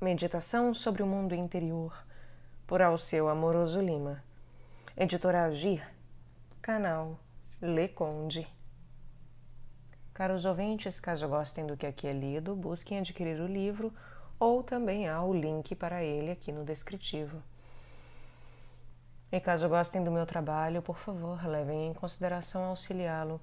Meditação sobre o Mundo Interior, por Alceu Amoroso Lima. Editora Agir, canal Le Conde. Caros ouvintes, caso gostem do que aqui é lido, busquem adquirir o livro ou também há o link para ele aqui no descritivo. E caso gostem do meu trabalho, por favor, levem em consideração auxiliá-lo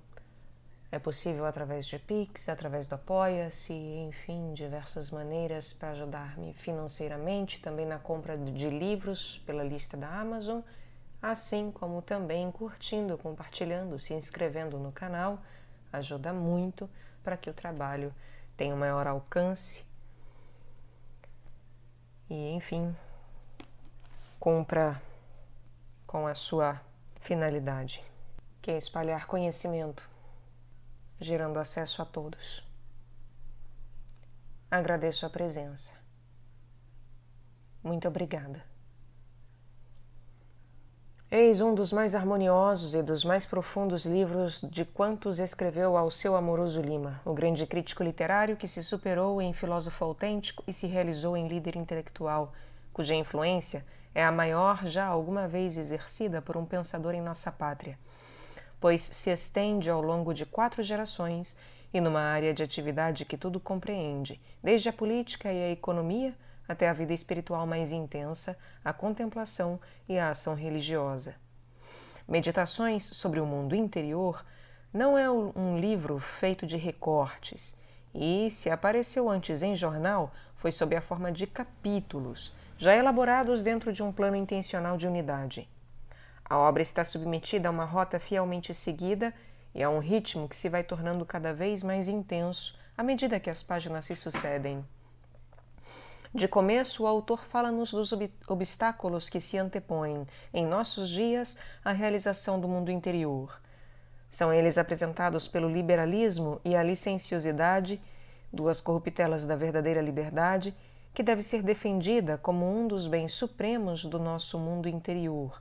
é possível através de Pix, através do Apoia-se, enfim, diversas maneiras para ajudar-me financeiramente, também na compra de livros pela lista da Amazon, assim como também curtindo, compartilhando, se inscrevendo no canal, ajuda muito para que o trabalho tenha um maior alcance. E enfim, compra com a sua finalidade, que é espalhar conhecimento gerando acesso a todos. Agradeço a presença. Muito obrigada. Eis um dos mais harmoniosos e dos mais profundos livros de quantos escreveu ao seu amoroso Lima, o grande crítico literário que se superou em filósofo autêntico e se realizou em líder intelectual, cuja influência é a maior já alguma vez exercida por um pensador em nossa pátria pois se estende ao longo de quatro gerações e numa área de atividade que tudo compreende, desde a política e a economia até a vida espiritual mais intensa, a contemplação e a ação religiosa. Meditações sobre o mundo interior não é um livro feito de recortes, e se apareceu antes em jornal, foi sob a forma de capítulos, já elaborados dentro de um plano intencional de unidade. A obra está submetida a uma rota fielmente seguida e a um ritmo que se vai tornando cada vez mais intenso à medida que as páginas se sucedem. De começo, o autor fala-nos dos obstáculos que se antepõem, em nossos dias, à realização do mundo interior. São eles apresentados pelo liberalismo e a licenciosidade, duas corruptelas da verdadeira liberdade, que deve ser defendida como um dos bens supremos do nosso mundo interior,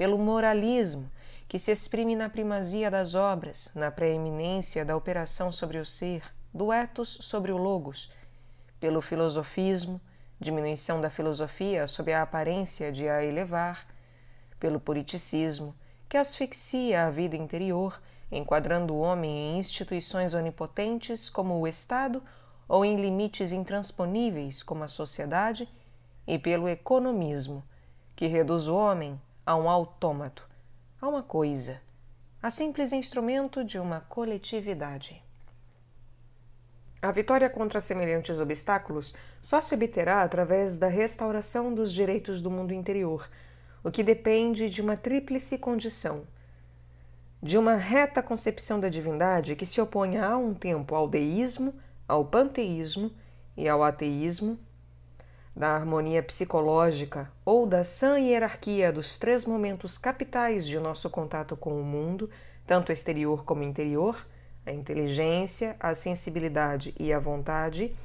pelo moralismo que se exprime na primazia das obras, na preeminência da operação sobre o ser, do etos sobre o logos, pelo filosofismo, diminuição da filosofia sob a aparência de a elevar, pelo politicismo, que asfixia a vida interior, enquadrando o homem em instituições onipotentes como o Estado ou em limites intransponíveis como a sociedade, e pelo economismo, que reduz o homem a um autômato, a uma coisa, a simples instrumento de uma coletividade. A vitória contra semelhantes obstáculos só se obterá através da restauração dos direitos do mundo interior, o que depende de uma tríplice condição: de uma reta concepção da divindade que se oponha a um tempo ao deísmo, ao panteísmo e ao ateísmo da harmonia psicológica ou da sã hierarquia dos três momentos capitais de nosso contato com o mundo, tanto exterior como interior, a inteligência, a sensibilidade e a vontade,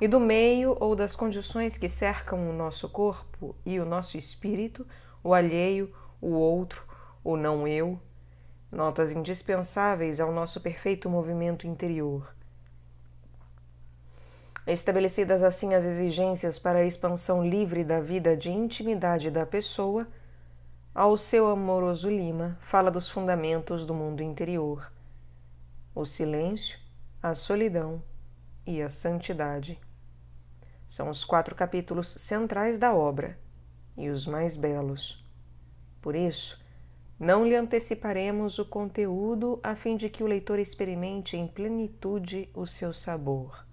e do meio ou das condições que cercam o nosso corpo e o nosso espírito, o alheio, o outro, o não eu, notas indispensáveis ao nosso perfeito movimento interior Estabelecidas assim as exigências para a expansão livre da vida de intimidade da pessoa, ao seu amoroso Lima fala dos fundamentos do mundo interior: o silêncio, a solidão e a santidade. São os quatro capítulos centrais da obra e os mais belos. Por isso, não lhe anteciparemos o conteúdo a fim de que o leitor experimente em plenitude o seu sabor.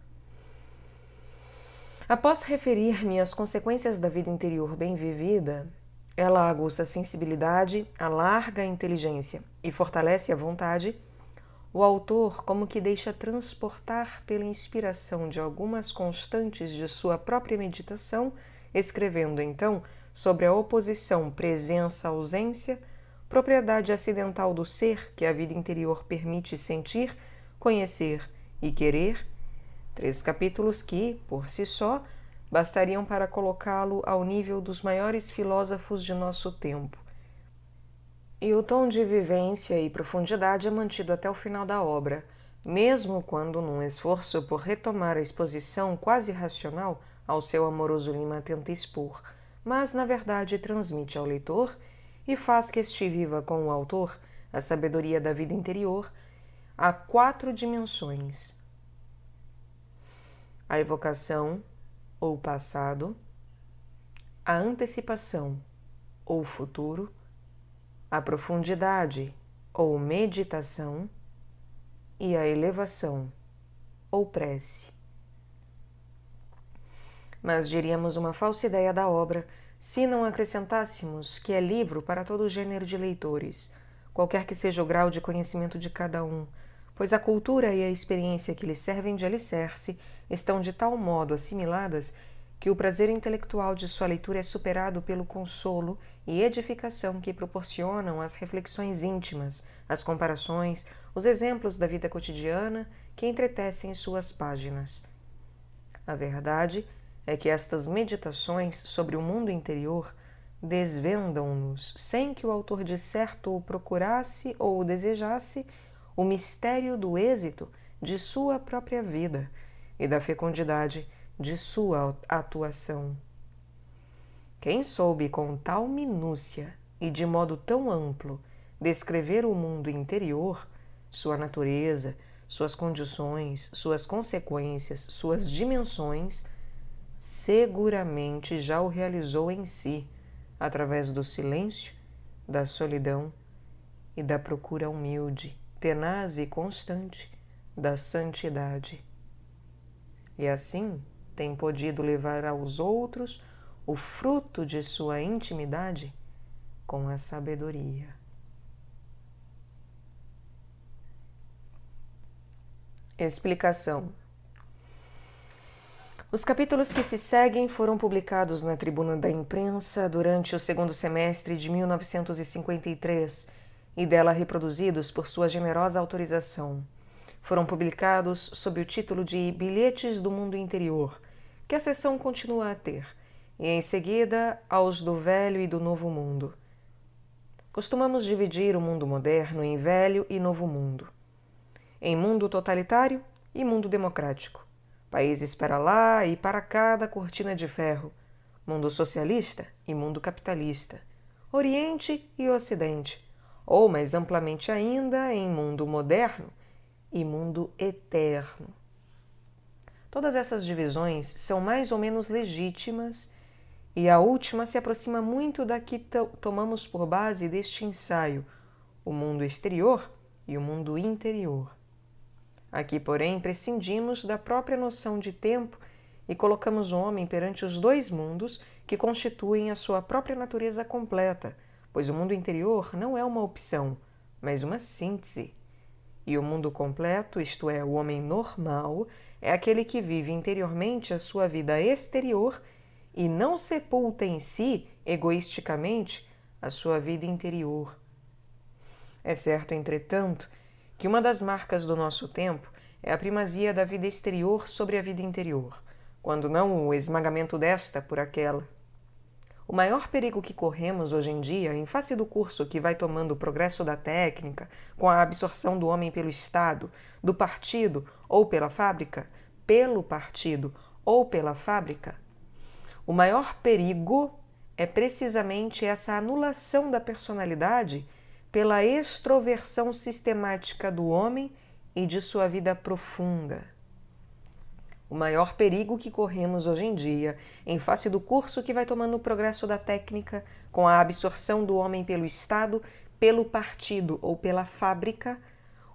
Após referir-me às consequências da vida interior bem vivida, ela aguça a sensibilidade, alarga a inteligência e fortalece a vontade, o autor como que deixa transportar pela inspiração de algumas constantes de sua própria meditação, escrevendo então sobre a oposição presença-ausência, propriedade acidental do ser que a vida interior permite sentir, conhecer e querer Três capítulos que, por si só, bastariam para colocá-lo ao nível dos maiores filósofos de nosso tempo. E o tom de vivência e profundidade é mantido até o final da obra, mesmo quando, num esforço por retomar a exposição quase racional ao seu amoroso Lima tenta expor, mas na verdade transmite ao leitor e faz que este viva com o autor a sabedoria da vida interior a quatro dimensões: a evocação ou passado, a antecipação ou futuro, a profundidade ou meditação e a elevação ou prece. Mas diríamos uma falsa ideia da obra se não acrescentássemos que é livro para todo gênero de leitores, qualquer que seja o grau de conhecimento de cada um, pois a cultura e a experiência que lhe servem de alicerce estão de tal modo assimiladas que o prazer intelectual de sua leitura é superado pelo consolo e edificação que proporcionam as reflexões íntimas, as comparações, os exemplos da vida cotidiana que entretecem suas páginas. A verdade é que estas meditações sobre o mundo interior desvendam-nos, sem que o autor de certo o procurasse ou o desejasse, o mistério do êxito de sua própria vida e da fecundidade de sua atuação. Quem soube com tal minúcia e de modo tão amplo descrever o mundo interior, sua natureza, suas condições, suas consequências, suas dimensões, seguramente já o realizou em si, através do silêncio, da solidão e da procura humilde, tenaz e constante da santidade e assim tem podido levar aos outros o fruto de sua intimidade com a sabedoria. Explicação. Os capítulos que se seguem foram publicados na Tribuna da Imprensa durante o segundo semestre de 1953 e dela reproduzidos por sua generosa autorização foram publicados sob o título de Bilhetes do Mundo Interior, que a sessão continua a ter, e em seguida aos do Velho e do Novo Mundo. Costumamos dividir o mundo moderno em Velho e Novo Mundo, em mundo totalitário e mundo democrático, países para lá e para cá da cortina de ferro, mundo socialista e mundo capitalista, Oriente e Ocidente, ou mais amplamente ainda em mundo moderno e mundo eterno. Todas essas divisões são mais ou menos legítimas e a última se aproxima muito da que to tomamos por base deste ensaio, o mundo exterior e o mundo interior. Aqui, porém, prescindimos da própria noção de tempo e colocamos o homem perante os dois mundos que constituem a sua própria natureza completa, pois o mundo interior não é uma opção, mas uma síntese e o mundo completo, isto é, o homem normal, é aquele que vive interiormente a sua vida exterior e não sepulta em si, egoisticamente, a sua vida interior. É certo, entretanto, que uma das marcas do nosso tempo é a primazia da vida exterior sobre a vida interior, quando não o esmagamento desta por aquela. O maior perigo que corremos hoje em dia, em face do curso que vai tomando o progresso da técnica, com a absorção do homem pelo Estado, do partido ou pela fábrica, pelo partido ou pela fábrica, o maior perigo é precisamente essa anulação da personalidade pela extroversão sistemática do homem e de sua vida profunda. O maior perigo que corremos hoje em dia, em face do curso que vai tomando o progresso da técnica, com a absorção do homem pelo Estado, pelo partido ou pela fábrica,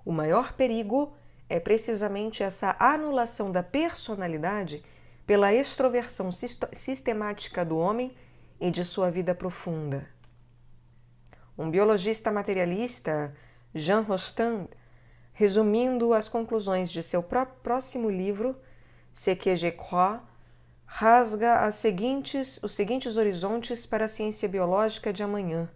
o maior perigo é precisamente essa anulação da personalidade pela extroversão sistemática do homem e de sua vida profunda. Um biologista materialista, Jean Rostand, resumindo as conclusões de seu próximo livro, ce que je crois, rasga as seguintes, os seguintes horizontes para a ciência biológica de amanhã,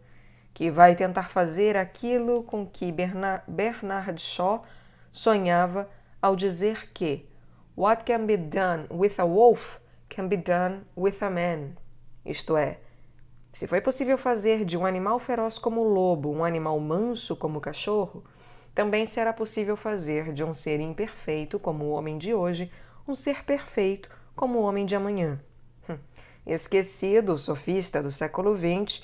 que vai tentar fazer aquilo com que Bernard, Bernard Shaw sonhava ao dizer que What can be done with a wolf can be done with a man. Isto é, se foi possível fazer de um animal feroz como o lobo um animal manso como o cachorro, também será possível fazer de um ser imperfeito como o homem de hoje um ser perfeito como o homem de amanhã. Hum. Esquecido o sofista do século XX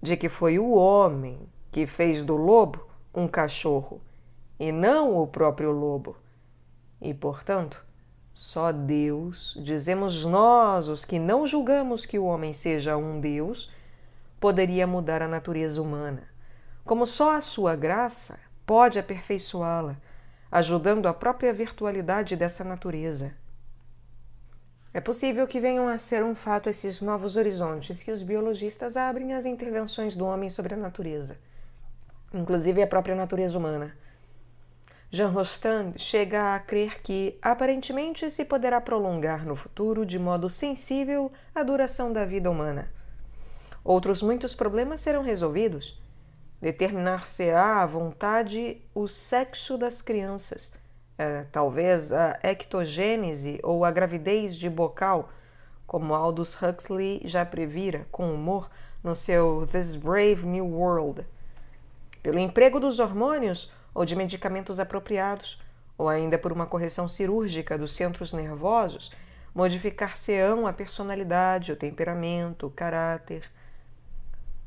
de que foi o homem que fez do lobo um cachorro e não o próprio lobo. E, portanto, só Deus, dizemos nós os que não julgamos que o homem seja um Deus, poderia mudar a natureza humana, como só a sua graça pode aperfeiçoá-la, ajudando a própria virtualidade dessa natureza. É possível que venham a ser um fato esses novos horizontes que os biologistas abrem às intervenções do homem sobre a natureza, inclusive a própria natureza humana. Jean Rostand chega a crer que, aparentemente, se poderá prolongar no futuro de modo sensível a duração da vida humana. Outros muitos problemas serão resolvidos. Determinar-se-á à vontade o sexo das crianças é, talvez a ectogênese ou a gravidez de bocal, como Aldous Huxley já previra com humor no seu This Brave New World. Pelo emprego dos hormônios ou de medicamentos apropriados, ou ainda por uma correção cirúrgica dos centros nervosos, modificar-se-ão a personalidade, o temperamento, o caráter,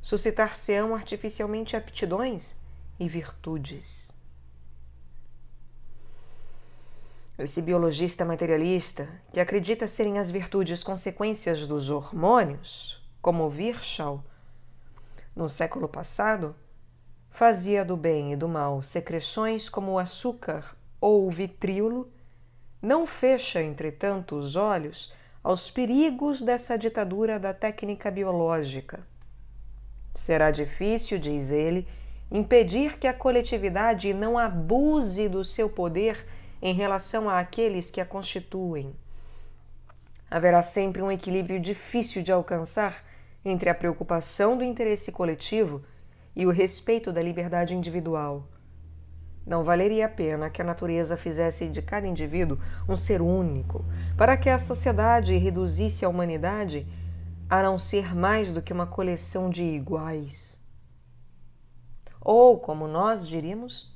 suscitar-se-ão artificialmente aptidões e virtudes. Esse biologista materialista, que acredita serem as virtudes consequências dos hormônios, como Virchow, no século passado, fazia do bem e do mal secreções como o açúcar ou o vitríolo, não fecha, entretanto, os olhos aos perigos dessa ditadura da técnica biológica. Será difícil, diz ele, impedir que a coletividade não abuse do seu poder em relação àqueles que a constituem. Haverá sempre um equilíbrio difícil de alcançar entre a preocupação do interesse coletivo e o respeito da liberdade individual. Não valeria a pena que a natureza fizesse de cada indivíduo um ser único, para que a sociedade reduzisse a humanidade a não ser mais do que uma coleção de iguais. Ou, como nós diríamos,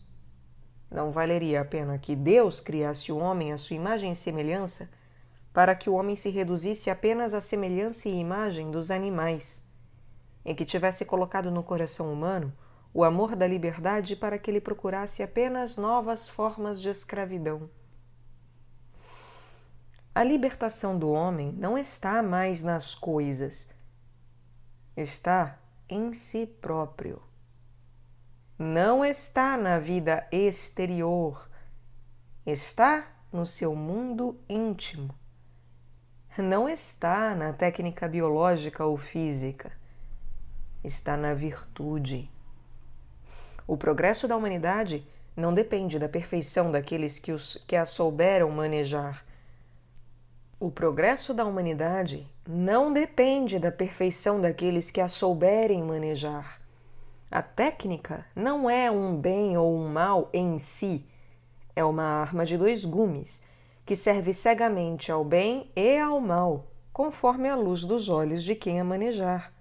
não valeria a pena que Deus criasse o homem à sua imagem e semelhança, para que o homem se reduzisse apenas à semelhança e imagem dos animais, em que tivesse colocado no coração humano o amor da liberdade para que ele procurasse apenas novas formas de escravidão. A libertação do homem não está mais nas coisas, está em si próprio não está na vida exterior, está no seu mundo íntimo. Não está na técnica biológica ou física, está na virtude. O progresso da humanidade não depende da perfeição daqueles que, os, que a souberam manejar. O progresso da humanidade não depende da perfeição daqueles que a souberem manejar a técnica não é um bem ou um mal em si, é uma arma de dois gumes que serve cegamente ao bem e ao mal, conforme a luz dos olhos de quem a manejar.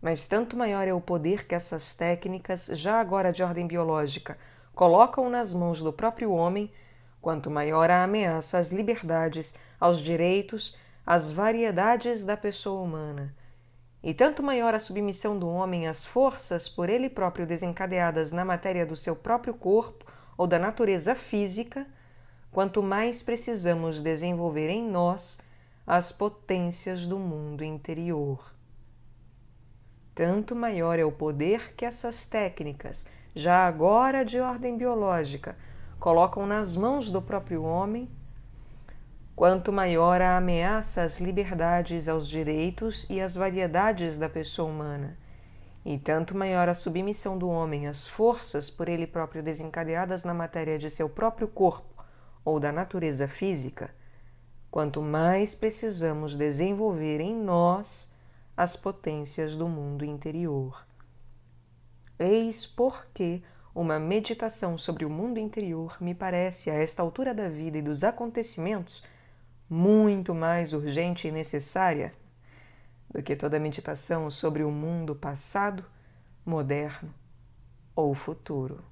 Mas tanto maior é o poder que essas técnicas, já agora de ordem biológica, colocam nas mãos do próprio homem, quanto maior a ameaça às liberdades, aos direitos, às variedades da pessoa humana, e tanto maior a submissão do homem às forças por ele próprio desencadeadas na matéria do seu próprio corpo ou da natureza física, quanto mais precisamos desenvolver em nós as potências do mundo interior. Tanto maior é o poder que essas técnicas, já agora de ordem biológica, colocam nas mãos do próprio homem quanto maior a ameaça às liberdades, aos direitos e às variedades da pessoa humana, e tanto maior a submissão do homem às forças por ele próprio desencadeadas na matéria de seu próprio corpo ou da natureza física, quanto mais precisamos desenvolver em nós as potências do mundo interior. Eis porque uma meditação sobre o mundo interior me parece, a esta altura da vida e dos acontecimentos, muito mais urgente e necessária do que toda meditação sobre o mundo passado, moderno ou futuro.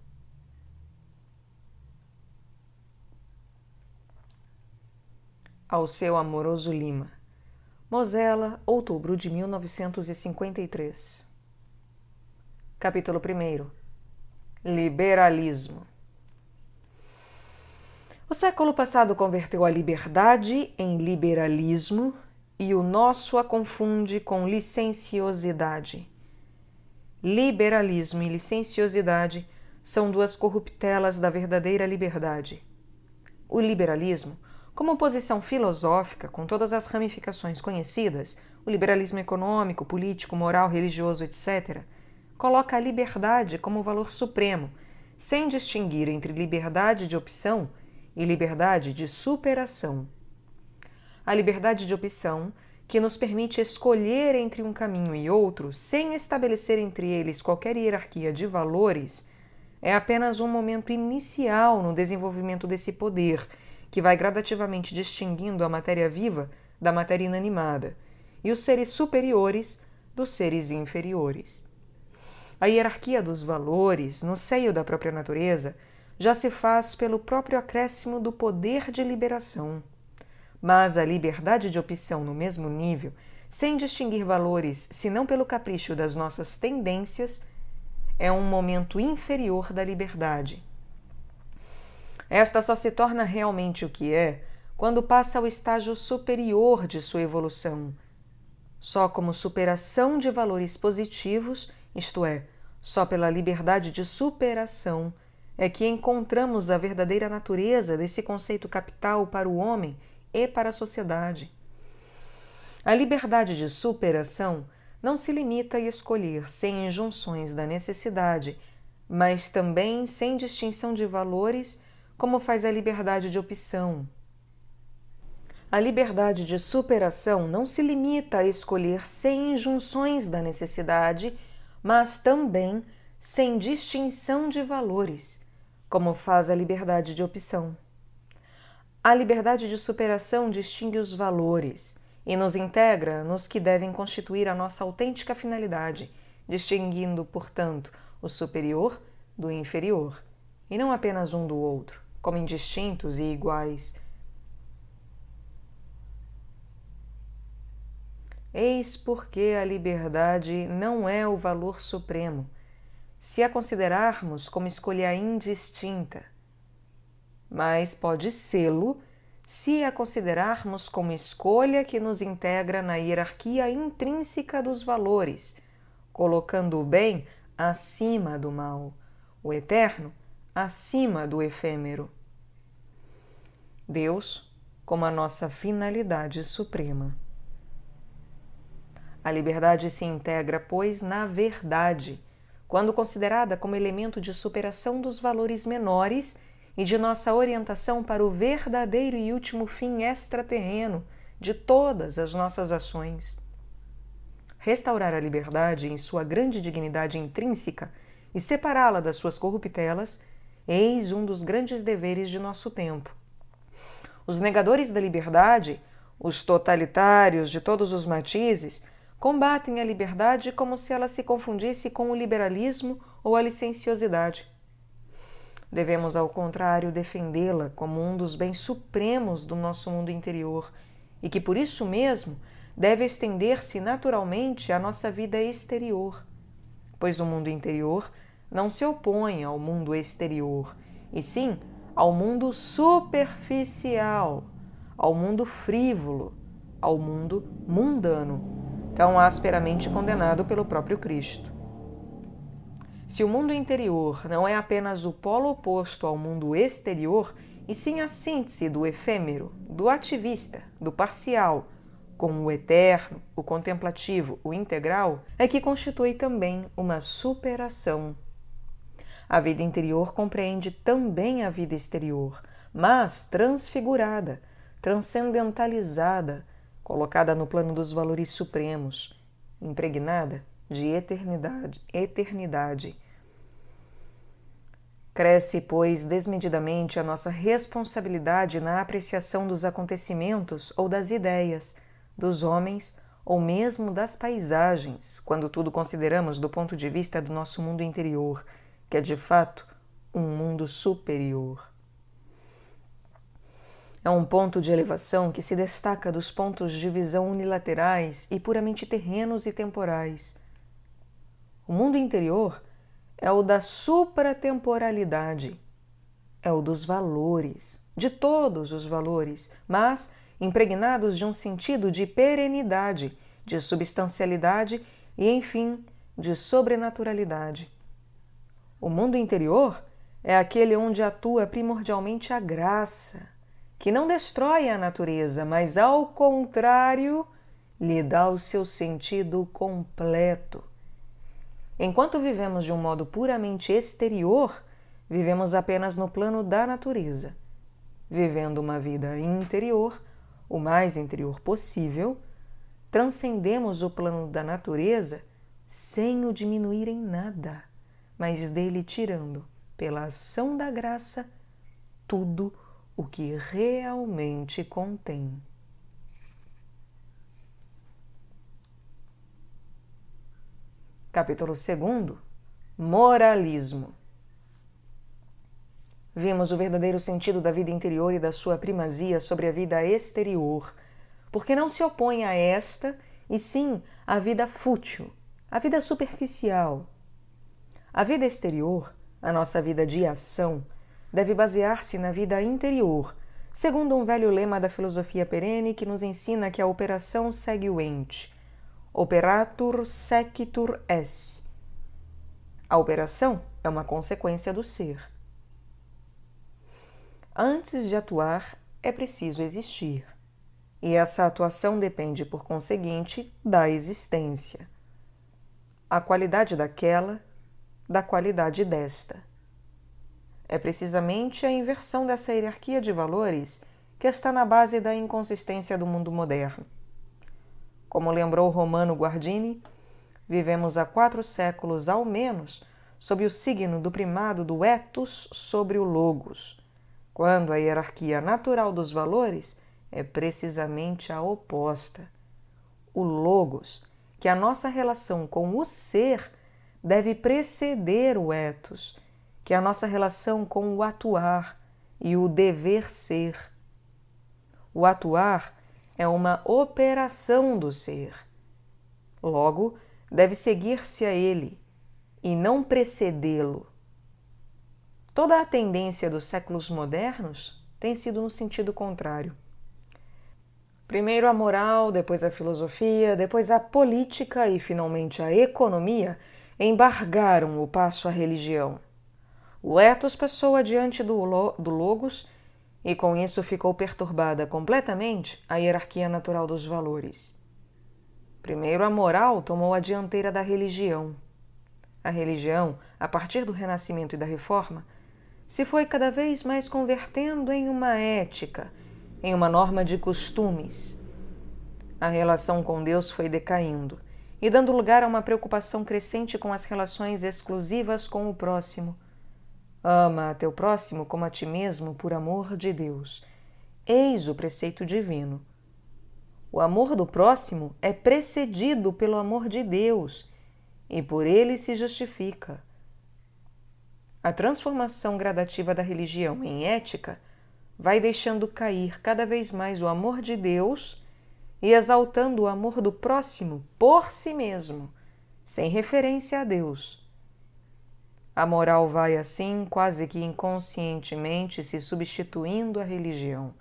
Ao seu amoroso Lima, Mosela, outubro de 1953. Capítulo 1 Liberalismo o século passado converteu a liberdade em liberalismo e o nosso a confunde com licenciosidade. Liberalismo e licenciosidade são duas corruptelas da verdadeira liberdade. O liberalismo, como posição filosófica com todas as ramificações conhecidas, o liberalismo econômico, político, moral, religioso, etc., coloca a liberdade como valor supremo, sem distinguir entre liberdade de opção e liberdade de superação. A liberdade de opção, que nos permite escolher entre um caminho e outro sem estabelecer entre eles qualquer hierarquia de valores, é apenas um momento inicial no desenvolvimento desse poder, que vai gradativamente distinguindo a matéria viva da matéria inanimada e os seres superiores dos seres inferiores. A hierarquia dos valores, no seio da própria natureza, já se faz pelo próprio acréscimo do poder de liberação. Mas a liberdade de opção no mesmo nível, sem distinguir valores senão pelo capricho das nossas tendências, é um momento inferior da liberdade. Esta só se torna realmente o que é quando passa ao estágio superior de sua evolução, só como superação de valores positivos, isto é, só pela liberdade de superação é que encontramos a verdadeira natureza desse conceito capital para o homem e para a sociedade. A liberdade de superação não se limita a escolher sem injunções da necessidade, mas também sem distinção de valores, como faz a liberdade de opção. A liberdade de superação não se limita a escolher sem injunções da necessidade, mas também sem distinção de valores, como faz a liberdade de opção. A liberdade de superação distingue os valores e nos integra nos que devem constituir a nossa autêntica finalidade, distinguindo, portanto, o superior do inferior, e não apenas um do outro, como indistintos e iguais. Eis porque a liberdade não é o valor supremo, se a considerarmos como escolha indistinta, mas pode sê-lo se a considerarmos como escolha que nos integra na hierarquia intrínseca dos valores, colocando o bem acima do mal, o eterno acima do efêmero. Deus como a nossa finalidade suprema. A liberdade se integra, pois, na verdade quando considerada como elemento de superação dos valores menores e de nossa orientação para o verdadeiro e último fim extraterreno de todas as nossas ações. Restaurar a liberdade em sua grande dignidade intrínseca e separá-la das suas corruptelas, eis um dos grandes deveres de nosso tempo. Os negadores da liberdade, os totalitários de todos os matizes, combatem a liberdade como se ela se confundisse com o liberalismo ou a licenciosidade. Devemos, ao contrário, defendê-la como um dos bens supremos do nosso mundo interior e que, por isso mesmo, deve estender-se naturalmente à nossa vida exterior, pois o mundo interior não se opõe ao mundo exterior, e sim ao mundo superficial, ao mundo frívolo, ao mundo mundano tão asperamente condenado pelo próprio Cristo. Se o mundo interior não é apenas o polo oposto ao mundo exterior, e sim a síntese do efêmero, do ativista, do parcial, com o eterno, o contemplativo, o integral, é que constitui também uma superação. A vida interior compreende também a vida exterior, mas transfigurada, transcendentalizada, colocada no plano dos valores supremos, impregnada de eternidade, eternidade. Cresce, pois, desmedidamente a nossa responsabilidade na apreciação dos acontecimentos ou das ideias, dos homens ou mesmo das paisagens, quando tudo consideramos do ponto de vista do nosso mundo interior, que é de fato um mundo superior. É um ponto de elevação que se destaca dos pontos de visão unilaterais e puramente terrenos e temporais. O mundo interior é o da supratemporalidade, é o dos valores, de todos os valores, mas impregnados de um sentido de perenidade, de substancialidade e, enfim, de sobrenaturalidade. O mundo interior é aquele onde atua primordialmente a graça que não destrói a natureza, mas ao contrário, lhe dá o seu sentido completo. Enquanto vivemos de um modo puramente exterior, vivemos apenas no plano da natureza. Vivendo uma vida interior, o mais interior possível, transcendemos o plano da natureza sem o diminuir em nada, mas dele tirando, pela ação da graça, tudo o o que realmente contém. Capítulo 2 Moralismo Vimos o verdadeiro sentido da vida interior e da sua primazia sobre a vida exterior, porque não se opõe a esta, e sim à vida fútil, à vida superficial. A vida exterior, a nossa vida de ação, deve basear-se na vida interior, segundo um velho lema da filosofia perene que nos ensina que a operação segue o ente. Operatur sequitur es. A operação é uma consequência do ser. Antes de atuar, é preciso existir. E essa atuação depende, por conseguinte, da existência. A qualidade daquela, da qualidade desta. É precisamente a inversão dessa hierarquia de valores que está na base da inconsistência do mundo moderno. Como lembrou Romano Guardini, vivemos há quatro séculos ao menos sob o signo do primado do etos sobre o logos, quando a hierarquia natural dos valores é precisamente a oposta. O logos, que a nossa relação com o ser deve preceder o etos que é a nossa relação com o atuar e o dever ser. O atuar é uma operação do ser. Logo, deve seguir-se a ele e não precedê-lo. Toda a tendência dos séculos modernos tem sido no sentido contrário. Primeiro a moral, depois a filosofia, depois a política e finalmente a economia embargaram o passo à religião. O Etos passou adiante do, lo do Logos e com isso ficou perturbada completamente a hierarquia natural dos valores. Primeiro, a moral tomou a dianteira da religião. A religião, a partir do Renascimento e da Reforma, se foi cada vez mais convertendo em uma ética, em uma norma de costumes. A relação com Deus foi decaindo e dando lugar a uma preocupação crescente com as relações exclusivas com o próximo Ama a teu próximo como a ti mesmo, por amor de Deus. Eis o preceito divino. O amor do próximo é precedido pelo amor de Deus e por ele se justifica. A transformação gradativa da religião em ética vai deixando cair cada vez mais o amor de Deus e exaltando o amor do próximo por si mesmo, sem referência a Deus. A moral vai assim, quase que inconscientemente, se substituindo à religião.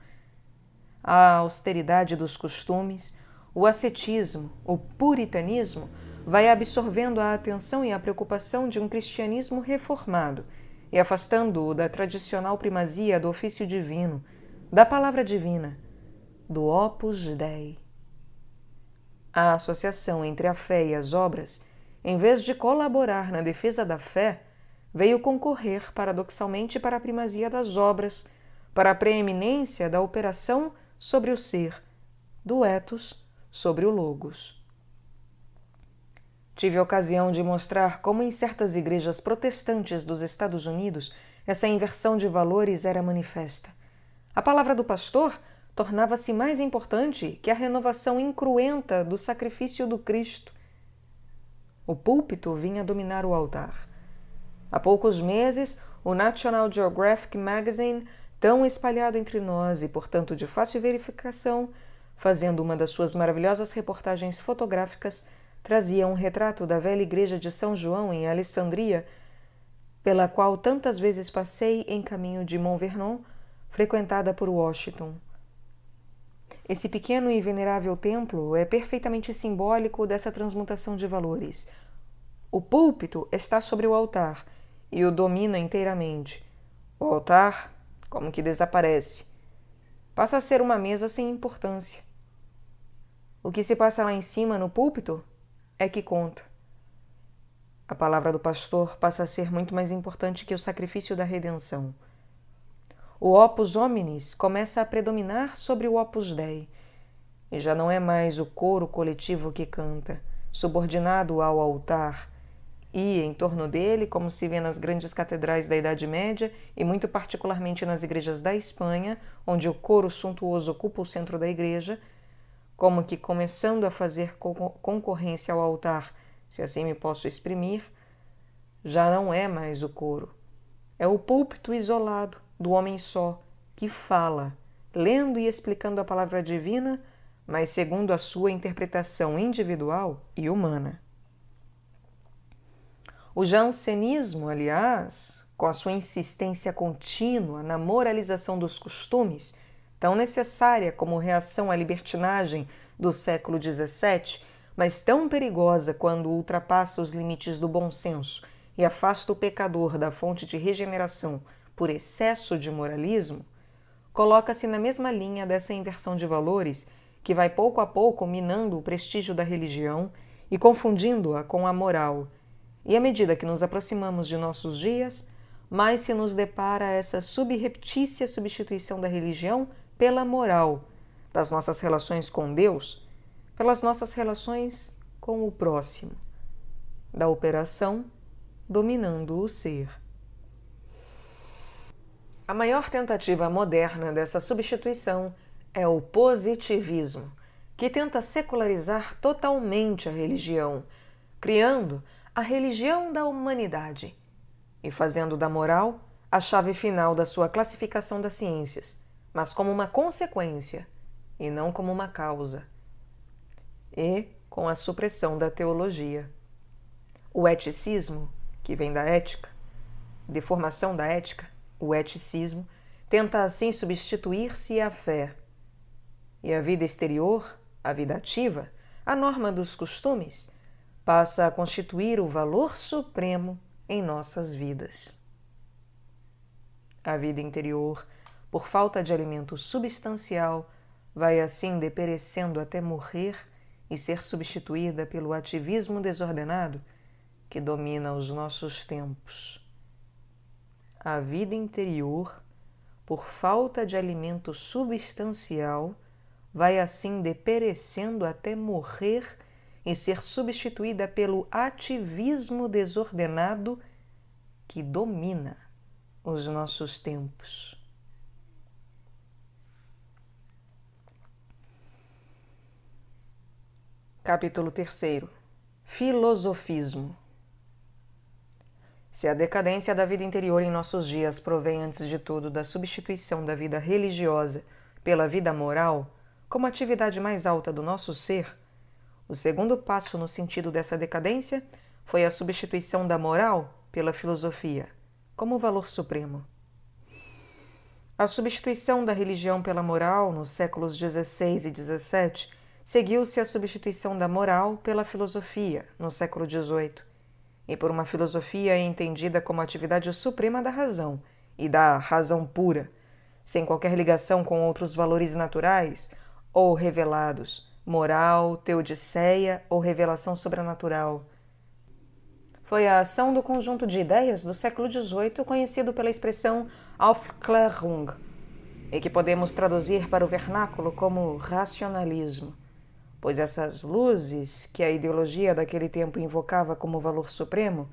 A austeridade dos costumes, o ascetismo, o puritanismo, vai absorvendo a atenção e a preocupação de um cristianismo reformado e afastando-o da tradicional primazia do ofício divino, da palavra divina, do Opus Dei. A associação entre a fé e as obras, em vez de colaborar na defesa da fé, veio concorrer paradoxalmente para a primazia das obras, para a preeminência da operação sobre o ser, do etos sobre o logos. Tive a ocasião de mostrar como em certas igrejas protestantes dos Estados Unidos essa inversão de valores era manifesta. A palavra do pastor tornava-se mais importante que a renovação incruenta do sacrifício do Cristo. O púlpito vinha dominar o altar. Há poucos meses, o National Geographic Magazine, tão espalhado entre nós e, portanto, de fácil verificação, fazendo uma das suas maravilhosas reportagens fotográficas, trazia um retrato da velha igreja de São João em Alessandria, pela qual tantas vezes passei em caminho de Mont Vernon, frequentada por Washington. Esse pequeno e venerável templo é perfeitamente simbólico dessa transmutação de valores. O púlpito está sobre o altar e o domina inteiramente. O altar, como que desaparece, passa a ser uma mesa sem importância. O que se passa lá em cima, no púlpito, é que conta. A palavra do pastor passa a ser muito mais importante que o sacrifício da redenção. O opus hominis começa a predominar sobre o opus dei, e já não é mais o coro coletivo que canta, subordinado ao altar e em torno dele, como se vê nas grandes catedrais da Idade Média e muito particularmente nas igrejas da Espanha, onde o coro suntuoso ocupa o centro da igreja, como que começando a fazer concorrência ao altar, se assim me posso exprimir, já não é mais o coro. É o púlpito isolado do homem só que fala, lendo e explicando a palavra divina, mas segundo a sua interpretação individual e humana. O jansenismo, aliás, com a sua insistência contínua na moralização dos costumes, tão necessária como reação à libertinagem do século XVII, mas tão perigosa quando ultrapassa os limites do bom senso e afasta o pecador da fonte de regeneração por excesso de moralismo, coloca-se na mesma linha dessa inversão de valores que vai pouco a pouco minando o prestígio da religião e confundindo-a com a moral e à medida que nos aproximamos de nossos dias, mais se nos depara essa subreptícia substituição da religião pela moral, das nossas relações com Deus, pelas nossas relações com o próximo, da operação dominando o ser. A maior tentativa moderna dessa substituição é o positivismo, que tenta secularizar totalmente a religião, criando a religião da humanidade e fazendo da moral a chave final da sua classificação das ciências, mas como uma consequência e não como uma causa. E com a supressão da teologia. O eticismo, que vem da ética, deformação da ética, o eticismo, tenta assim substituir-se à fé. E a vida exterior, a vida ativa, a norma dos costumes, passa a constituir o valor supremo em nossas vidas. A vida interior, por falta de alimento substancial, vai assim deperecendo até morrer e ser substituída pelo ativismo desordenado que domina os nossos tempos. A vida interior, por falta de alimento substancial, vai assim deperecendo até morrer em ser substituída pelo ativismo desordenado que domina os nossos tempos. Capítulo 3 Filosofismo Se a decadência da vida interior em nossos dias provém antes de tudo da substituição da vida religiosa pela vida moral, como atividade mais alta do nosso ser, o segundo passo no sentido dessa decadência foi a substituição da moral pela filosofia, como valor supremo. A substituição da religião pela moral nos séculos XVI e XVII seguiu-se à substituição da moral pela filosofia no século XVIII, e por uma filosofia entendida como atividade suprema da razão e da razão pura, sem qualquer ligação com outros valores naturais ou revelados, moral, teodiceia ou revelação sobrenatural. Foi a ação do conjunto de ideias do século XVIII conhecido pela expressão Aufklärung, e que podemos traduzir para o vernáculo como racionalismo, pois essas luzes que a ideologia daquele tempo invocava como valor supremo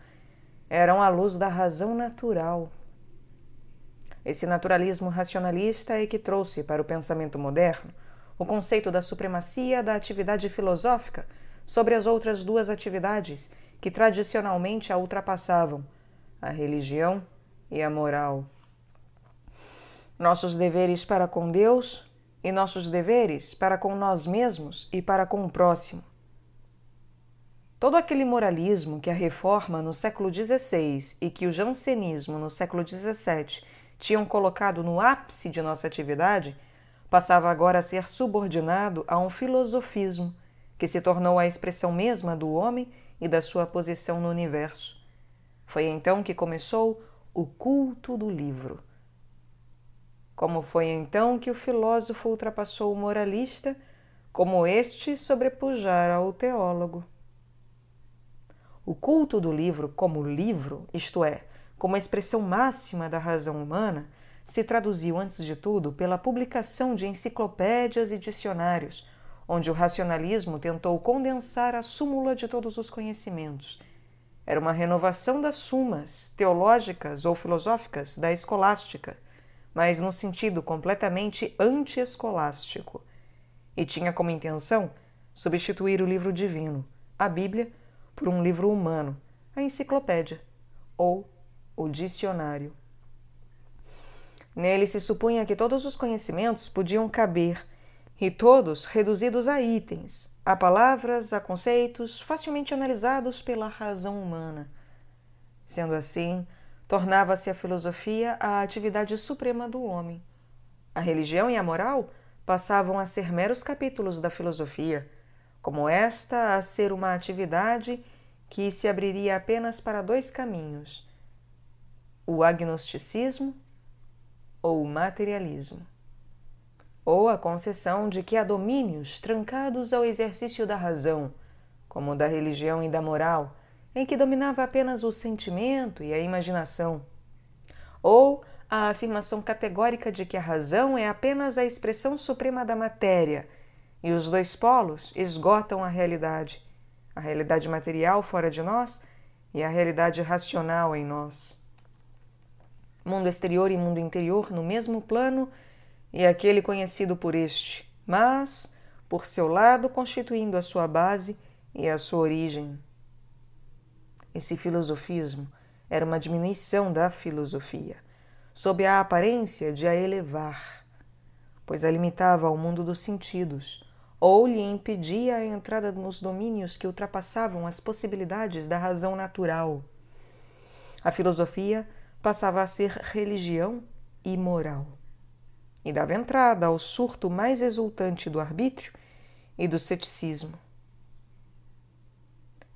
eram a luz da razão natural. Esse naturalismo racionalista é que trouxe para o pensamento moderno o conceito da supremacia da atividade filosófica sobre as outras duas atividades que tradicionalmente a ultrapassavam, a religião e a moral. Nossos deveres para com Deus e nossos deveres para com nós mesmos e para com o próximo. Todo aquele moralismo que a reforma no século XVI e que o jansenismo no século XVII tinham colocado no ápice de nossa atividade passava agora a ser subordinado a um filosofismo que se tornou a expressão mesma do homem e da sua posição no universo. Foi então que começou o culto do livro. Como foi então que o filósofo ultrapassou o moralista, como este sobrepujara ao teólogo. O culto do livro como livro, isto é, como a expressão máxima da razão humana, se traduziu, antes de tudo, pela publicação de enciclopédias e dicionários, onde o racionalismo tentou condensar a súmula de todos os conhecimentos. Era uma renovação das sumas teológicas ou filosóficas da escolástica, mas num sentido completamente anti-escolástico, e tinha como intenção substituir o livro divino, a Bíblia, por um livro humano, a enciclopédia ou o dicionário. Nele né, se supunha que todos os conhecimentos podiam caber, e todos reduzidos a itens, a palavras, a conceitos facilmente analisados pela razão humana. Sendo assim, tornava-se a filosofia a atividade suprema do homem. A religião e a moral passavam a ser meros capítulos da filosofia, como esta a ser uma atividade que se abriria apenas para dois caminhos: o agnosticismo ou materialismo, ou a concessão de que há domínios trancados ao exercício da razão, como o da religião e da moral, em que dominava apenas o sentimento e a imaginação, ou a afirmação categórica de que a razão é apenas a expressão suprema da matéria e os dois polos esgotam a realidade, a realidade material fora de nós e a realidade racional em nós mundo exterior e mundo interior no mesmo plano e aquele conhecido por este, mas por seu lado constituindo a sua base e a sua origem. Esse filosofismo era uma diminuição da filosofia, sob a aparência de a elevar, pois a limitava ao mundo dos sentidos ou lhe impedia a entrada nos domínios que ultrapassavam as possibilidades da razão natural. A filosofia passava a ser religião e moral. E dava entrada ao surto mais exultante do arbítrio e do ceticismo.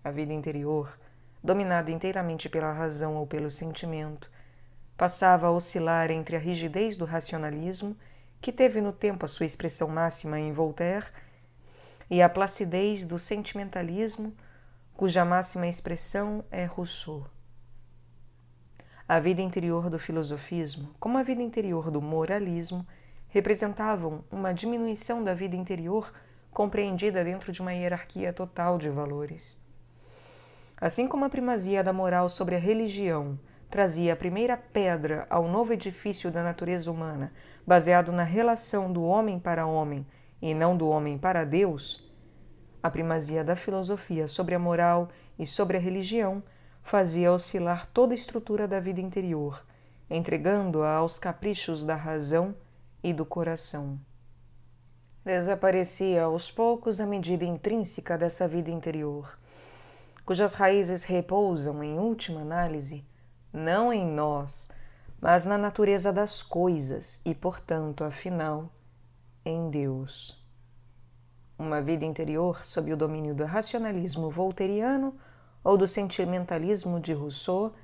A vida interior, dominada inteiramente pela razão ou pelo sentimento, passava a oscilar entre a rigidez do racionalismo, que teve no tempo a sua expressão máxima em Voltaire, e a placidez do sentimentalismo, cuja máxima expressão é Rousseau. A vida interior do filosofismo, como a vida interior do moralismo, representavam uma diminuição da vida interior compreendida dentro de uma hierarquia total de valores. Assim como a primazia da moral sobre a religião trazia a primeira pedra ao novo edifício da natureza humana, baseado na relação do homem para homem e não do homem para Deus, a primazia da filosofia sobre a moral e sobre a religião fazia oscilar toda a estrutura da vida interior, entregando-a aos caprichos da razão e do coração. Desaparecia aos poucos a medida intrínseca dessa vida interior, cujas raízes repousam, em última análise, não em nós, mas na natureza das coisas e, portanto, afinal, em Deus. Uma vida interior sob o domínio do racionalismo volteriano ou do sentimentalismo de Rousseau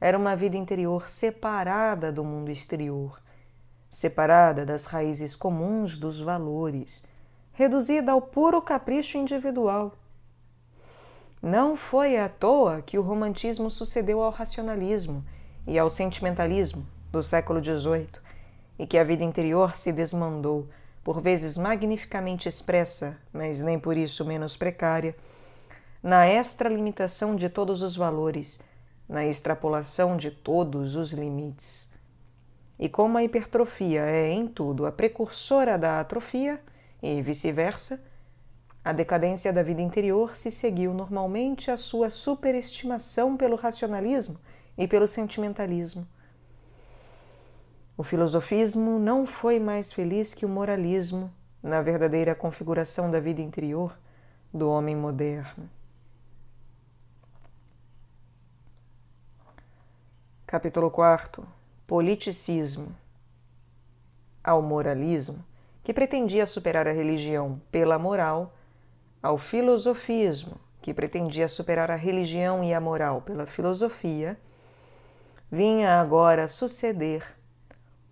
era uma vida interior separada do mundo exterior, separada das raízes comuns dos valores, reduzida ao puro capricho individual. Não foi à toa que o romantismo sucedeu ao racionalismo e ao sentimentalismo do século XVIII e que a vida interior se desmandou, por vezes magnificamente expressa, mas nem por isso menos precária na extralimitação de todos os valores, na extrapolação de todos os limites. E como a hipertrofia é em tudo a precursora da atrofia, e vice-versa, a decadência da vida interior se seguiu normalmente à sua superestimação pelo racionalismo e pelo sentimentalismo. O filosofismo não foi mais feliz que o moralismo na verdadeira configuração da vida interior do homem moderno. Capítulo 4 Politicismo Ao moralismo, que pretendia superar a religião pela moral, ao filosofismo, que pretendia superar a religião e a moral pela filosofia, vinha agora suceder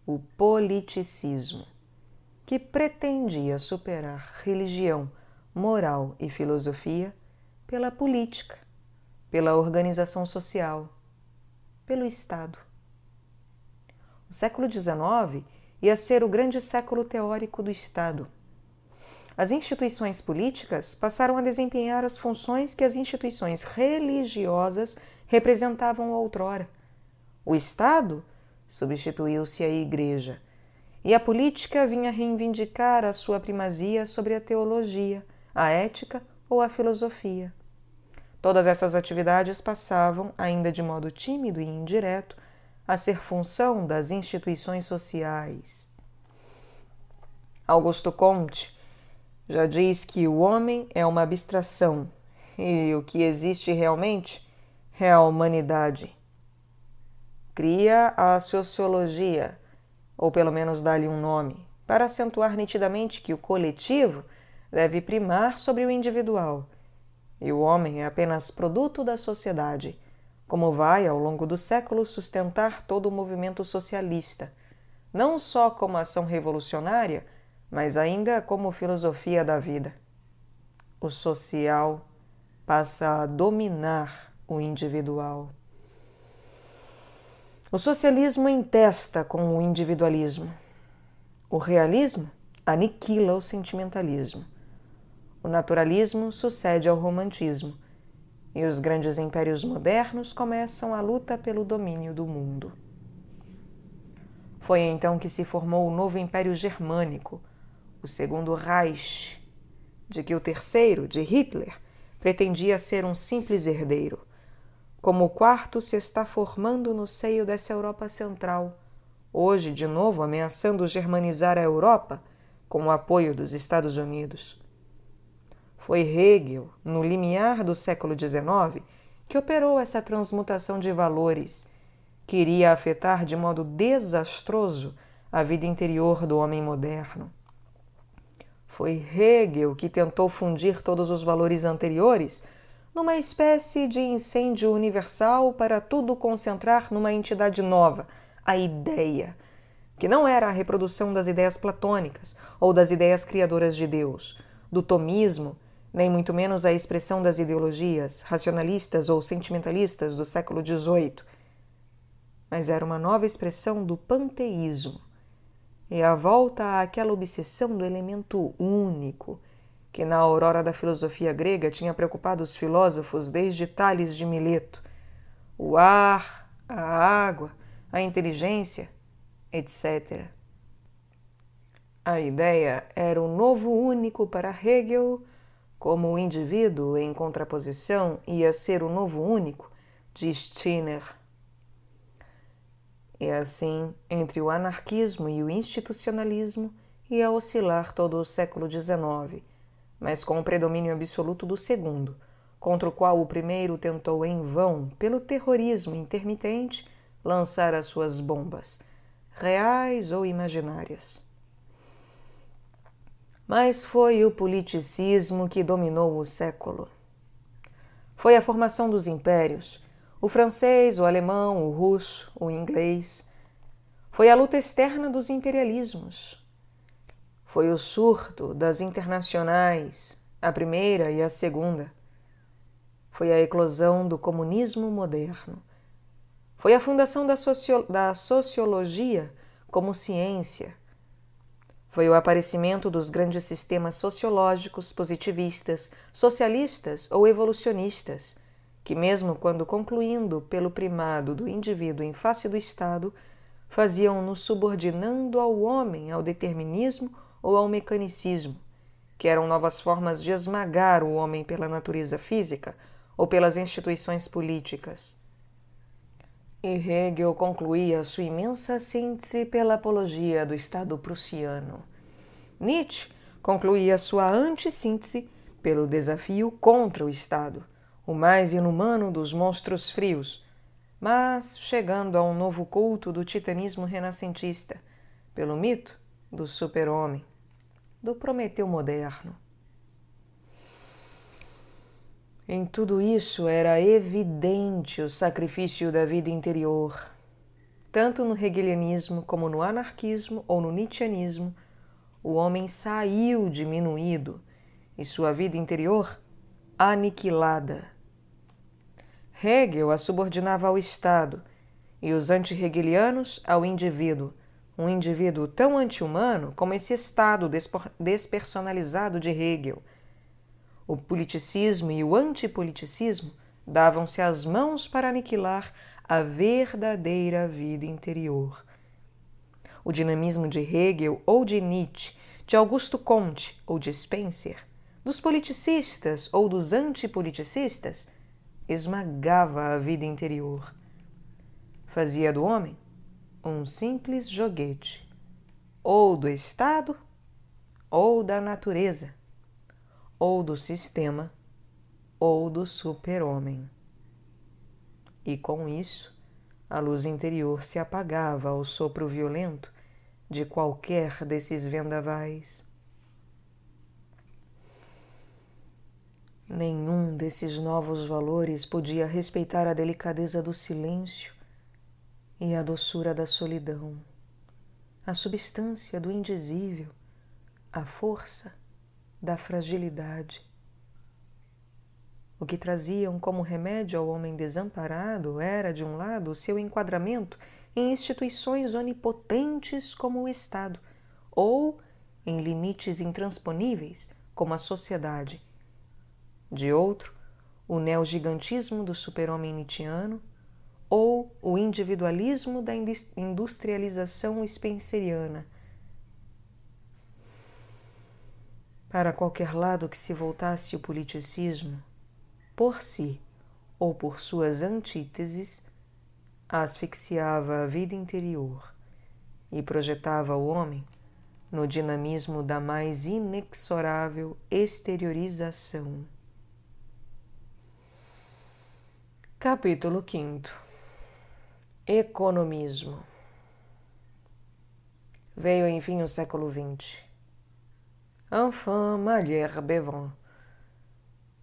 o politicismo, que pretendia superar religião, moral e filosofia pela política, pela organização social pelo Estado. O século XIX ia ser o grande século teórico do Estado. As instituições políticas passaram a desempenhar as funções que as instituições religiosas representavam outrora. O Estado substituiu-se à Igreja, e a política vinha reivindicar a sua primazia sobre a teologia, a ética ou a filosofia. Todas essas atividades passavam, ainda de modo tímido e indireto, a ser função das instituições sociais. Augusto Comte já diz que o homem é uma abstração e o que existe realmente é a humanidade. Cria a sociologia, ou pelo menos dá-lhe um nome, para acentuar nitidamente que o coletivo deve primar sobre o individual e o homem é apenas produto da sociedade, como vai ao longo do século sustentar todo o movimento socialista, não só como ação revolucionária, mas ainda como filosofia da vida. O social passa a dominar o individual. O socialismo entesta com o individualismo. O realismo aniquila o sentimentalismo. O naturalismo sucede ao romantismo, e os grandes impérios modernos começam a luta pelo domínio do mundo. Foi então que se formou o novo Império Germânico, o segundo Reich, de que o terceiro, de Hitler, pretendia ser um simples herdeiro, como o quarto se está formando no seio dessa Europa Central, hoje de novo ameaçando germanizar a Europa com o apoio dos Estados Unidos. Foi Hegel, no limiar do século XIX, que operou essa transmutação de valores, que iria afetar de modo desastroso a vida interior do homem moderno. Foi Hegel que tentou fundir todos os valores anteriores numa espécie de incêndio universal para tudo concentrar numa entidade nova, a ideia, que não era a reprodução das ideias platônicas ou das ideias criadoras de Deus, do tomismo nem muito menos a expressão das ideologias racionalistas ou sentimentalistas do século XVIII, mas era uma nova expressão do panteísmo e a volta àquela obsessão do elemento único que na aurora da filosofia grega tinha preocupado os filósofos desde Tales de Mileto, o ar, a água, a inteligência, etc. A ideia era o novo único para Hegel como o indivíduo em contraposição ia ser o novo único, diz Stinner. E é assim, entre o anarquismo e o institucionalismo, ia oscilar todo o século XIX, mas com o predomínio absoluto do segundo, contra o qual o primeiro tentou em vão, pelo terrorismo intermitente, lançar as suas bombas, reais ou imaginárias mas foi o politicismo que dominou o século. Foi a formação dos impérios, o francês, o alemão, o russo, o inglês. Foi a luta externa dos imperialismos. Foi o surto das internacionais, a primeira e a segunda. Foi a eclosão do comunismo moderno. Foi a fundação da, socio da sociologia como ciência foi o aparecimento dos grandes sistemas sociológicos positivistas, socialistas ou evolucionistas, que, mesmo quando concluindo pelo primado do indivíduo em face do Estado, faziam no subordinando ao homem, ao determinismo ou ao mecanicismo, que eram novas formas de esmagar o homem pela natureza física ou pelas instituições políticas. E Hegel concluía sua imensa síntese pela apologia do Estado prussiano. Nietzsche concluía sua antissíntese pelo desafio contra o Estado, o mais inumano dos monstros frios, mas chegando a um novo culto do titanismo renascentista, pelo mito do super-homem, do Prometeu moderno. Em tudo isso era evidente o sacrifício da vida interior. Tanto no hegelianismo como no anarquismo ou no nietzschianismo, o homem saiu diminuído e sua vida interior aniquilada. Hegel a subordinava ao Estado e os anti-hegelianos ao indivíduo, um indivíduo tão anti-humano como esse Estado despersonalizado de Hegel – o politicismo e o antipoliticismo davam-se as mãos para aniquilar a verdadeira vida interior. O dinamismo de Hegel ou de Nietzsche, de Augusto Comte ou de Spencer, dos politicistas ou dos antipoliticistas, esmagava a vida interior. Fazia do homem um simples joguete, ou do Estado ou da natureza ou do sistema ou do super-homem. E com isso, a luz interior se apagava ao sopro violento de qualquer desses vendavais. Nenhum desses novos valores podia respeitar a delicadeza do silêncio e a doçura da solidão, a substância do indizível, a força da fragilidade. O que traziam como remédio ao homem desamparado era, de um lado, o seu enquadramento em instituições onipotentes como o Estado, ou em limites intransponíveis como a sociedade. De outro, o neogigantismo do super-homem nietzschiano ou o individualismo da industrialização spenceriana – Para qualquer lado que se voltasse o politicismo, por si ou por suas antíteses, asfixiava a vida interior e projetava o homem no dinamismo da mais inexorável exteriorização. Capítulo V Economismo Veio enfim o século XX enfant malheur bevant.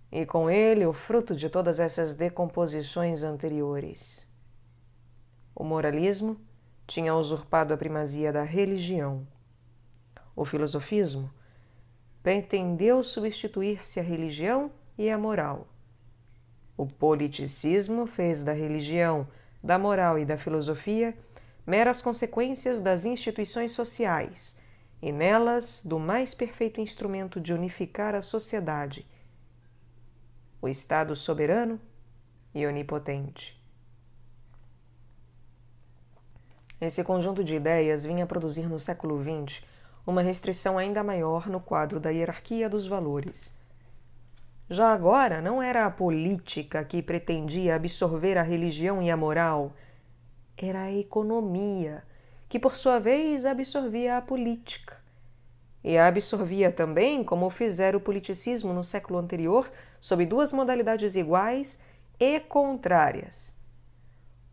E com ele o fruto de todas essas decomposições anteriores. O moralismo tinha usurpado a primazia da religião. O filosofismo pretendeu substituir-se à religião e à moral. O politicismo fez da religião, da moral e da filosofia meras consequências das instituições sociais, e nelas do mais perfeito instrumento de unificar a sociedade, o Estado soberano e onipotente. Esse conjunto de ideias vinha a produzir no século XX uma restrição ainda maior no quadro da hierarquia dos valores. Já agora, não era a política que pretendia absorver a religião e a moral, era a economia que por sua vez absorvia a política. E a absorvia também, como fizera o politicismo no século anterior, sob duas modalidades iguais e contrárias: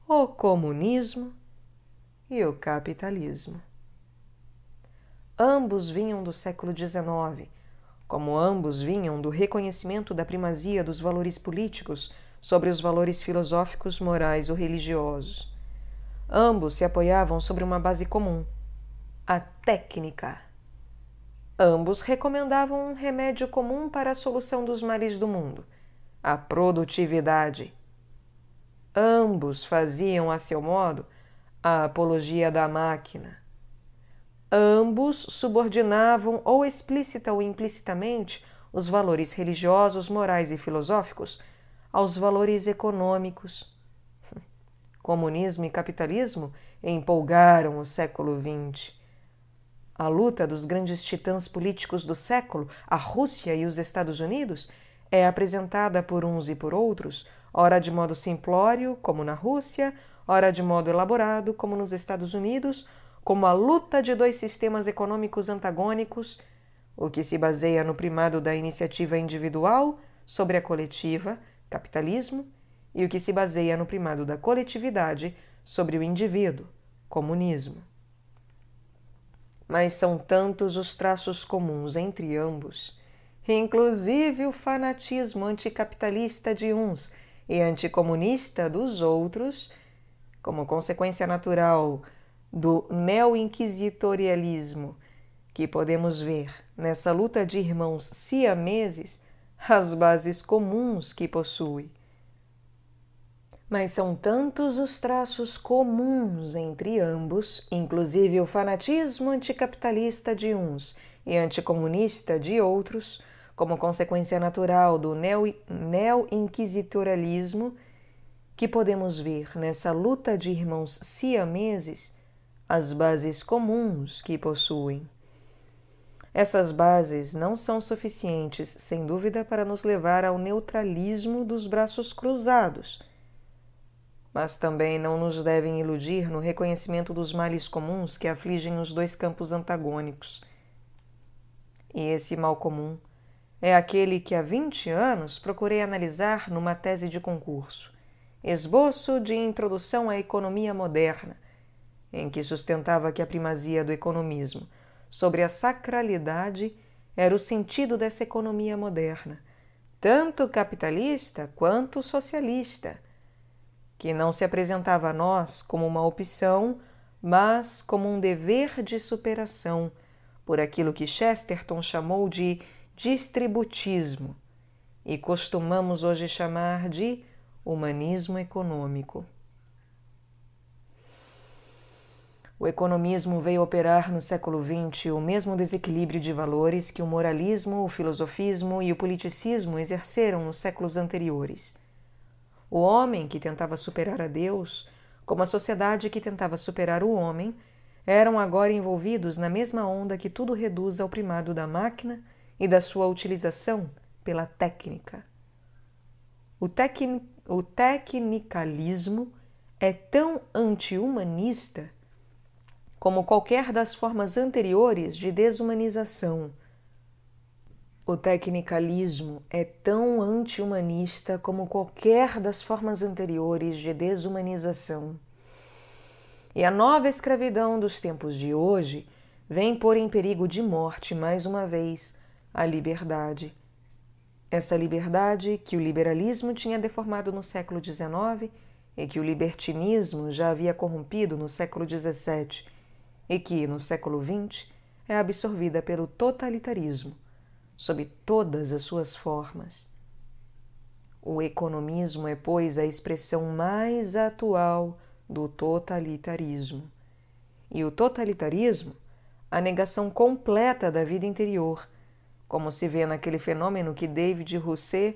o comunismo e o capitalismo. Ambos vinham do século XIX, como ambos vinham do reconhecimento da primazia dos valores políticos sobre os valores filosóficos, morais ou religiosos. Ambos se apoiavam sobre uma base comum, a técnica. Ambos recomendavam um remédio comum para a solução dos males do mundo, a produtividade. Ambos faziam a seu modo a apologia da máquina. Ambos subordinavam ou explícita ou implicitamente os valores religiosos, morais e filosóficos aos valores econômicos, comunismo e capitalismo empolgaram o século XX. A luta dos grandes titãs políticos do século, a Rússia e os Estados Unidos, é apresentada por uns e por outros, ora de modo simplório, como na Rússia, ora de modo elaborado, como nos Estados Unidos, como a luta de dois sistemas econômicos antagônicos, o que se baseia no primado da iniciativa individual sobre a coletiva, capitalismo, e o que se baseia no primado da coletividade sobre o indivíduo, comunismo. Mas são tantos os traços comuns entre ambos, inclusive o fanatismo anticapitalista de uns e anticomunista dos outros, como consequência natural do neo-inquisitorialismo que podemos ver nessa luta de irmãos siameses as bases comuns que possui mas são tantos os traços comuns entre ambos, inclusive o fanatismo anticapitalista de uns e anticomunista de outros, como consequência natural do neo inquisitorialismo neo que podemos ver nessa luta de irmãos siameses as bases comuns que possuem. Essas bases não são suficientes, sem dúvida, para nos levar ao neutralismo dos braços cruzados mas também não nos devem iludir no reconhecimento dos males comuns que afligem os dois campos antagônicos. E esse mal comum é aquele que há 20 anos procurei analisar numa tese de concurso, Esboço de Introdução à Economia Moderna, em que sustentava que a primazia do economismo sobre a sacralidade era o sentido dessa economia moderna, tanto capitalista quanto socialista que não se apresentava a nós como uma opção, mas como um dever de superação por aquilo que Chesterton chamou de distributismo e costumamos hoje chamar de humanismo econômico. O economismo veio operar no século XX o mesmo desequilíbrio de valores que o moralismo, o filosofismo e o politicismo exerceram nos séculos anteriores. O homem que tentava superar a Deus, como a sociedade que tentava superar o homem, eram agora envolvidos na mesma onda que tudo reduz ao primado da máquina e da sua utilização pela técnica. O, tecni o tecnicalismo é tão anti-humanista como qualquer das formas anteriores de desumanização o tecnicalismo é tão anti-humanista como qualquer das formas anteriores de desumanização. E a nova escravidão dos tempos de hoje vem pôr em perigo de morte, mais uma vez, a liberdade. Essa liberdade que o liberalismo tinha deformado no século XIX e que o libertinismo já havia corrompido no século XVII e que, no século XX, é absorvida pelo totalitarismo sob todas as suas formas. O economismo é, pois, a expressão mais atual do totalitarismo. E o totalitarismo, a negação completa da vida interior, como se vê naquele fenômeno que David Rousseau,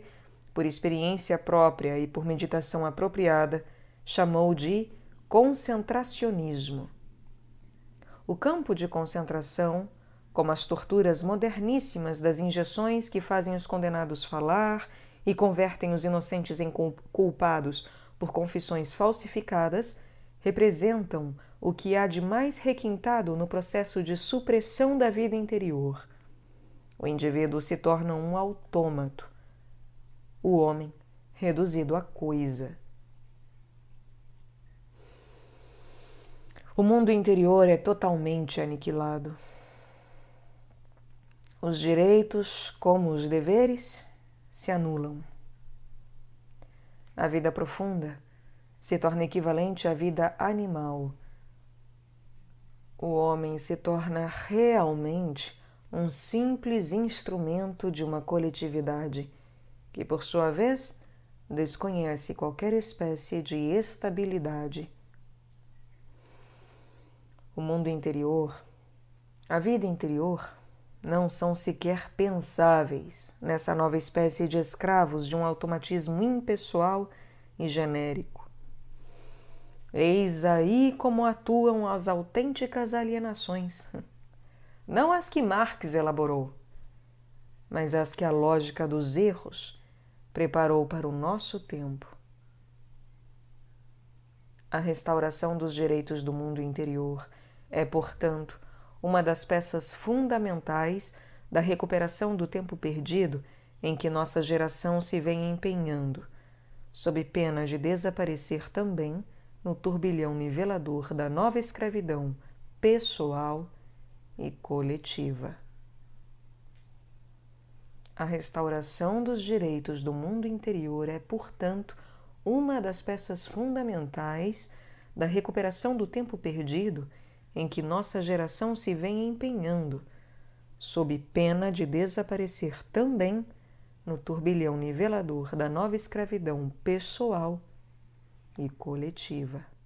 por experiência própria e por meditação apropriada, chamou de concentracionismo. O campo de concentração como as torturas moderníssimas das injeções que fazem os condenados falar e convertem os inocentes em culpados por confissões falsificadas, representam o que há de mais requintado no processo de supressão da vida interior. O indivíduo se torna um autômato, o homem reduzido a coisa. O mundo interior é totalmente aniquilado. Os direitos, como os deveres, se anulam. A vida profunda se torna equivalente à vida animal. O homem se torna realmente um simples instrumento de uma coletividade que, por sua vez, desconhece qualquer espécie de estabilidade. O mundo interior, a vida interior, não são sequer pensáveis nessa nova espécie de escravos de um automatismo impessoal e genérico. Eis aí como atuam as autênticas alienações. Não as que Marx elaborou, mas as que a lógica dos erros preparou para o nosso tempo. A restauração dos direitos do mundo interior é, portanto, uma das peças fundamentais da recuperação do tempo perdido em que nossa geração se vem empenhando, sob pena de desaparecer também no turbilhão nivelador da nova escravidão pessoal e coletiva. A restauração dos direitos do mundo interior é, portanto, uma das peças fundamentais da recuperação do tempo perdido em que nossa geração se vem empenhando, sob pena de desaparecer também no turbilhão nivelador da nova escravidão pessoal e coletiva.